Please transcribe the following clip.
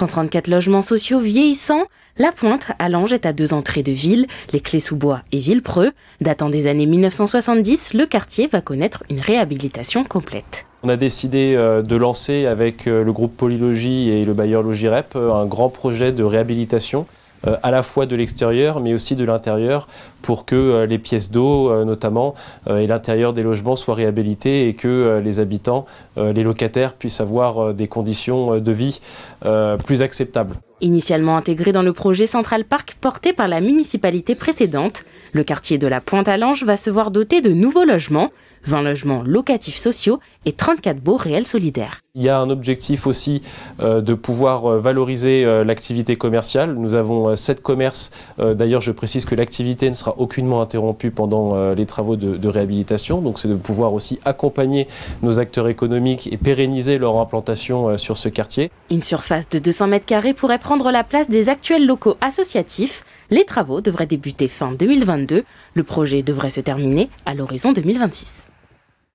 134 logements sociaux vieillissants, La Pointe à Lange est à deux entrées de ville, les Clés-sous-Bois et Villepreux. Datant des années 1970, le quartier va connaître une réhabilitation complète. On a décidé euh, de lancer avec euh, le groupe Polylogie et le bailleur Logirep euh, un grand projet de réhabilitation euh, à la fois de l'extérieur mais aussi de l'intérieur pour que euh, les pièces d'eau euh, notamment et l'intérieur des logements soient réhabilités et que les habitants, les locataires puissent avoir des conditions de vie plus acceptables. Initialement intégré dans le projet Central Park porté par la municipalité précédente, le quartier de la Pointe-à-Lange va se voir doté de nouveaux logements, 20 logements locatifs sociaux et 34 beaux réels solidaires. Il y a un objectif aussi euh, de pouvoir euh, valoriser euh, l'activité commerciale. Nous avons 7 commerces. D'ailleurs, je précise que l'activité ne sera aucunement interrompue pendant les travaux de, réhabilitation. Donc, c'est de pouvoir aussi accompagner nos acteurs économiques et pérenniser leur implantation sur ce quartier. Une surface de 200 mètres carrés pourrait prendre la place des actuels locaux associatifs. Les travaux devraient débuter fin 2022. Le projet devrait se terminer à l'horizon 2026.